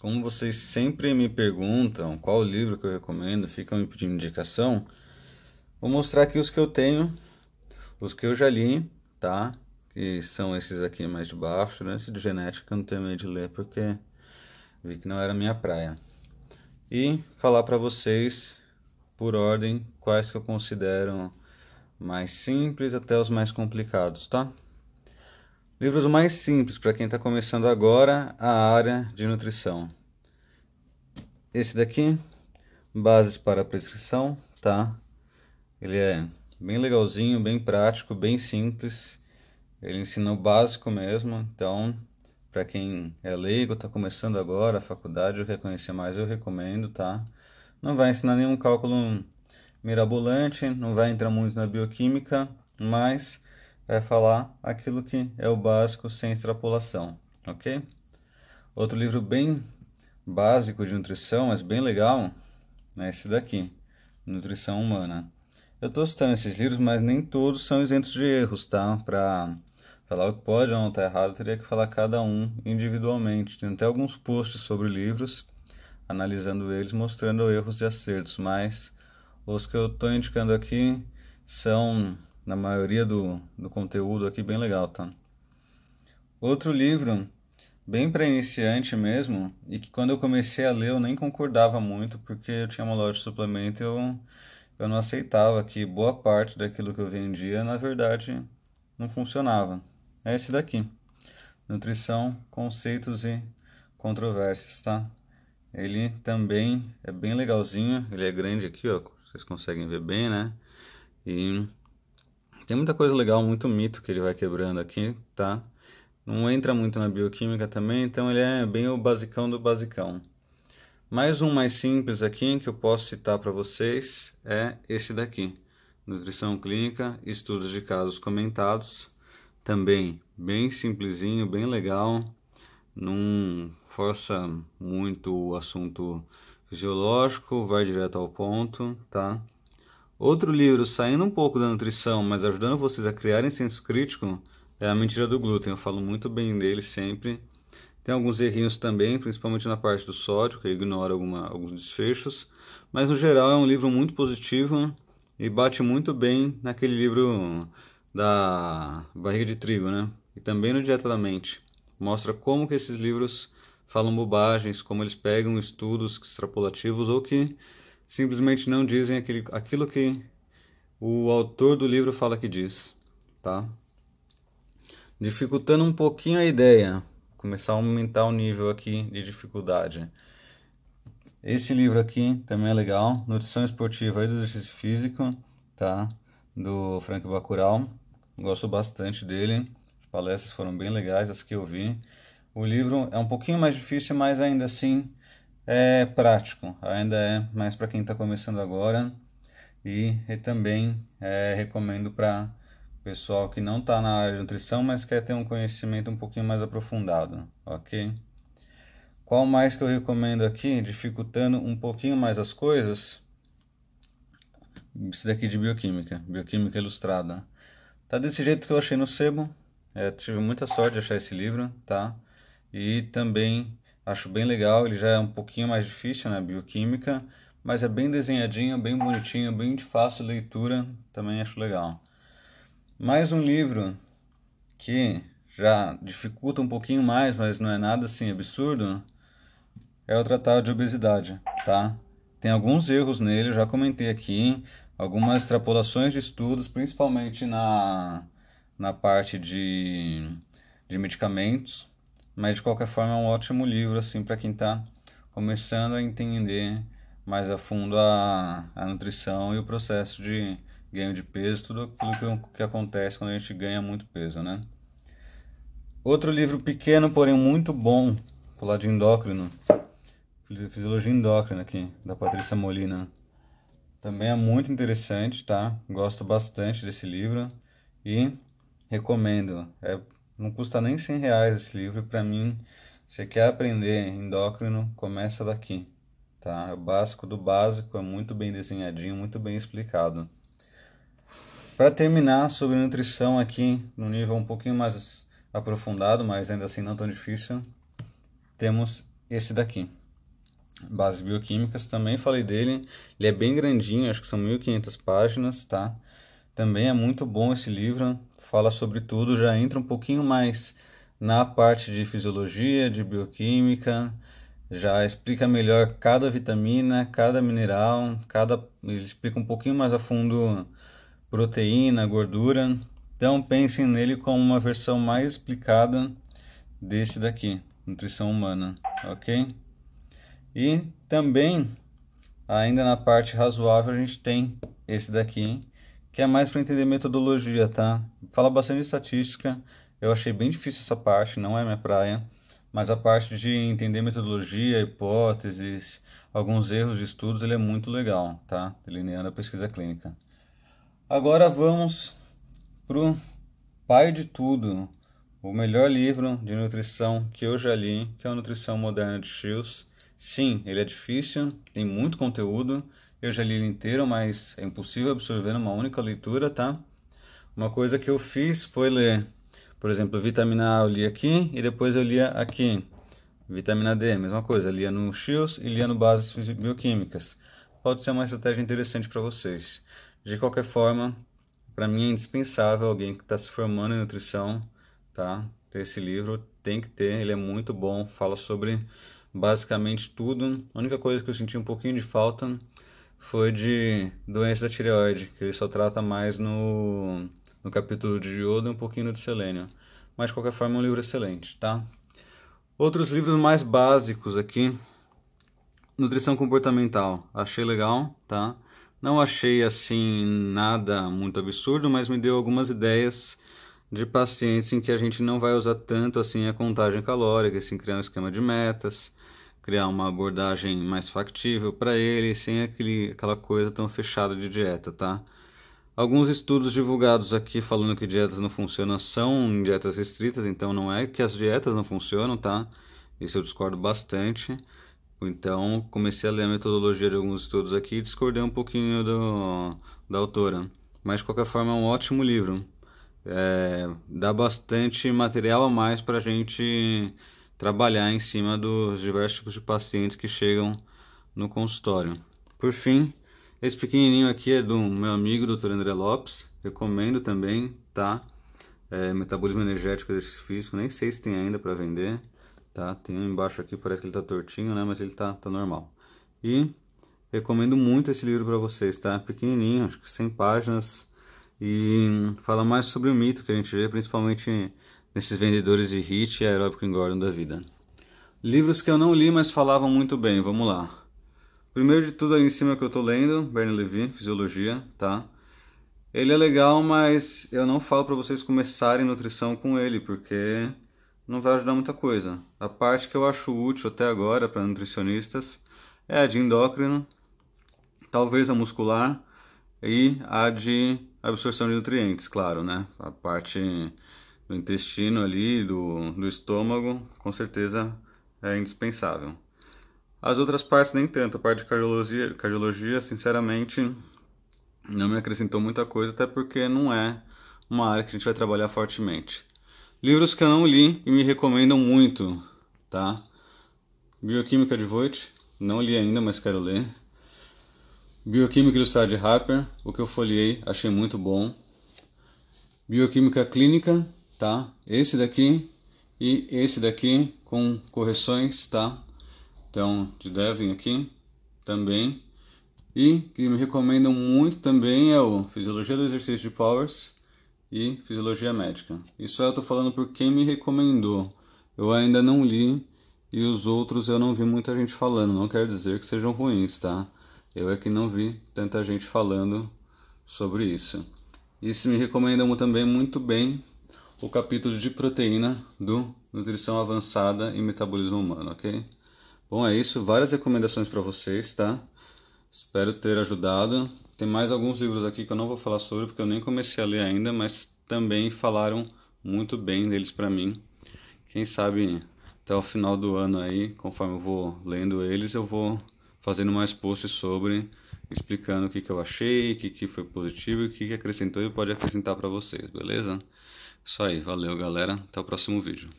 Como vocês sempre me perguntam qual livro que eu recomendo, ficam me pedindo indicação, vou mostrar aqui os que eu tenho, os que eu já li, tá? Que são esses aqui mais de baixo, né? Esse de genética eu não medo de ler porque vi que não era minha praia. E falar para vocês, por ordem, quais que eu considero mais simples até os mais complicados, tá? Livros mais simples para quem está começando agora a área de nutrição. Esse daqui, Bases para a Prescrição, tá? Ele é bem legalzinho, bem prático, bem simples. Ele ensina o básico mesmo, então para quem é leigo, está começando agora a faculdade, eu reconhecer mais, eu recomendo, tá? Não vai ensinar nenhum cálculo mirabolante, não vai entrar muito na bioquímica, mas é falar aquilo que é o básico sem extrapolação, ok? Outro livro bem básico de nutrição, mas bem legal, é esse daqui, Nutrição Humana. Eu estou citando esses livros, mas nem todos são isentos de erros, tá? Para falar o que pode ou não está errado, teria que falar cada um individualmente. Tem até alguns posts sobre livros, analisando eles, mostrando erros e acertos, mas os que eu estou indicando aqui são na maioria do, do conteúdo aqui, bem legal, tá? Outro livro, bem para iniciante mesmo, e que quando eu comecei a ler eu nem concordava muito, porque eu tinha uma loja de suplemento e eu, eu não aceitava que boa parte daquilo que eu vendia, na verdade, não funcionava. É esse daqui. Nutrição, conceitos e controvérsias, tá? Ele também é bem legalzinho, ele é grande aqui, ó, vocês conseguem ver bem, né? E tem muita coisa legal, muito mito que ele vai quebrando aqui, tá? Não entra muito na bioquímica também, então ele é bem o basicão do basicão. Mais um mais simples aqui que eu posso citar para vocês é esse daqui. Nutrição clínica, estudos de casos comentados. Também bem simplesinho, bem legal. Não força muito o assunto fisiológico, vai direto ao ponto, tá? Outro livro, saindo um pouco da nutrição, mas ajudando vocês a criarem senso crítico, é A Mentira do Glúten. Eu falo muito bem dele sempre. Tem alguns errinhos também, principalmente na parte do sódio, que ignora alguma, alguns desfechos. Mas no geral é um livro muito positivo e bate muito bem naquele livro da barriga de trigo, né? E também no Dieta da Mente. Mostra como que esses livros falam bobagens, como eles pegam estudos extrapolativos ou que simplesmente não dizem aquele, aquilo que o autor do livro fala que diz, tá? Dificultando um pouquinho a ideia, começar a aumentar o nível aqui de dificuldade. Esse livro aqui também é legal, Nutrição Esportiva e do Exercício Físico, tá? Do Frank Bacurau, gosto bastante dele, as palestras foram bem legais, as que eu vi. O livro é um pouquinho mais difícil, mas ainda assim é prático, ainda é mais para quem está começando agora e, e também é, recomendo para pessoal que não está na área de nutrição, mas quer ter um conhecimento um pouquinho mais aprofundado, ok? Qual mais que eu recomendo aqui, dificultando um pouquinho mais as coisas? Isso daqui de bioquímica, bioquímica ilustrada. Tá desse jeito que eu achei no sebo. É, tive muita sorte de achar esse livro, tá? E também Acho bem legal, ele já é um pouquinho mais difícil, né, bioquímica, mas é bem desenhadinho, bem bonitinho, bem de fácil leitura, também acho legal. Mais um livro que já dificulta um pouquinho mais, mas não é nada assim absurdo, é o Tratado de Obesidade, tá? Tem alguns erros nele, já comentei aqui, algumas extrapolações de estudos, principalmente na, na parte de, de medicamentos, mas de qualquer forma é um ótimo livro assim para quem está começando a entender mais a fundo a, a nutrição e o processo de ganho de peso, tudo aquilo que, que acontece quando a gente ganha muito peso, né? Outro livro pequeno, porém muito bom, falar de endócrino, Fisiologia Endócrina aqui, da Patrícia Molina. Também é muito interessante, tá? Gosto bastante desse livro e recomendo. É não custa nem 100 reais esse livro para mim. Você quer aprender endócrino, começa daqui, tá? O básico do básico é muito bem desenhadinho, muito bem explicado. Para terminar sobre nutrição aqui, no nível um pouquinho mais aprofundado, mas ainda assim não tão difícil, temos esse daqui. Bases bioquímicas, também falei dele. Ele é bem grandinho, acho que são 1500 páginas, tá? Também é muito bom esse livro fala sobre tudo, já entra um pouquinho mais na parte de fisiologia, de bioquímica, já explica melhor cada vitamina, cada mineral, cada ele explica um pouquinho mais a fundo proteína, gordura. Então pensem nele como uma versão mais explicada desse daqui, nutrição humana, OK? E também ainda na parte razoável a gente tem esse daqui que é mais para entender metodologia, tá? Fala bastante de estatística. Eu achei bem difícil essa parte, não é minha praia. Mas a parte de entender metodologia, hipóteses, alguns erros de estudos, ele é muito legal, tá? Delineando a pesquisa clínica. Agora vamos pro pai de tudo, o melhor livro de nutrição que eu já li, que é a Nutrição Moderna de Shields. Sim, ele é difícil, tem muito conteúdo, eu já li ele inteiro, mas é impossível absorver numa única leitura, tá? Uma coisa que eu fiz foi ler, por exemplo, vitamina A eu li aqui e depois eu lia aqui. Vitamina D, mesma coisa, lia no Shields e lia no Bases Bioquímicas. Pode ser uma estratégia interessante para vocês. De qualquer forma, para mim é indispensável alguém que está se formando em nutrição, tá? Ter esse livro, tem que ter, ele é muito bom, fala sobre basicamente tudo. A única coisa que eu senti um pouquinho de falta foi de doença da tireoide, que ele só trata mais no, no capítulo de iodo e um pouquinho de selênio. Mas, de qualquer forma, é um livro excelente, tá? Outros livros mais básicos aqui. Nutrição comportamental. Achei legal, tá? Não achei, assim, nada muito absurdo, mas me deu algumas ideias de pacientes em que a gente não vai usar tanto, assim, a contagem calórica, assim, criar um esquema de metas criar uma abordagem mais factível para ele, sem aquele, aquela coisa tão fechada de dieta, tá? Alguns estudos divulgados aqui falando que dietas não funcionam são dietas restritas, então não é que as dietas não funcionam, tá? Isso eu discordo bastante. Então, comecei a ler a metodologia de alguns estudos aqui e discordei um pouquinho do, da autora. Mas, de qualquer forma, é um ótimo livro. É, dá bastante material a mais para a gente trabalhar em cima dos diversos tipos de pacientes que chegam no consultório. Por fim, esse pequenininho aqui é do meu amigo Dr. André Lopes, recomendo também, tá? É, metabolismo energético e físico, nem sei se tem ainda para vender, tá? Tem um embaixo aqui, parece que ele tá tortinho, né? Mas ele tá, tá normal. E recomendo muito esse livro para vocês, tá? Pequenininho, acho que 100 páginas e fala mais sobre o mito que a gente vê, principalmente desses vendedores de hit e aeróbico engordam da vida. Livros que eu não li, mas falavam muito bem, vamos lá. Primeiro de tudo, ali em cima que eu estou lendo, Bernie levy Fisiologia, tá? Ele é legal, mas eu não falo para vocês começarem nutrição com ele, porque não vai ajudar muita coisa. A parte que eu acho útil até agora para nutricionistas é a de endócrino, talvez a muscular e a de absorção de nutrientes, claro, né? A parte do intestino ali, do, do estômago, com certeza é indispensável. As outras partes nem tanto, a parte de cardiologia, cardiologia sinceramente, não me acrescentou muita coisa, até porque não é uma área que a gente vai trabalhar fortemente. Livros que eu não li e me recomendam muito, tá? Bioquímica de Voigt, não li ainda, mas quero ler. Bioquímica Ilustrada de Harper, o que eu folhei, achei muito bom. Bioquímica Clínica, tá? Esse daqui e esse daqui com correções, tá? Então, de Devlin aqui também. E que me recomendam muito também é o Fisiologia do Exercício de Powers e Fisiologia Médica. Isso eu estou falando por quem me recomendou. Eu ainda não li e os outros eu não vi muita gente falando. Não quer dizer que sejam ruins, tá? Eu é que não vi tanta gente falando sobre isso. E se me recomendam também muito bem o capítulo de proteína do Nutrição Avançada e Metabolismo Humano, ok? Bom, é isso. Várias recomendações para vocês, tá? Espero ter ajudado. Tem mais alguns livros aqui que eu não vou falar sobre porque eu nem comecei a ler ainda, mas também falaram muito bem deles para mim. Quem sabe até o final do ano aí, conforme eu vou lendo eles, eu vou fazendo mais posts sobre, explicando o que, que eu achei, o que, que foi positivo e o que, que acrescentou e pode acrescentar para vocês, beleza? É isso aí, valeu galera, até o próximo vídeo.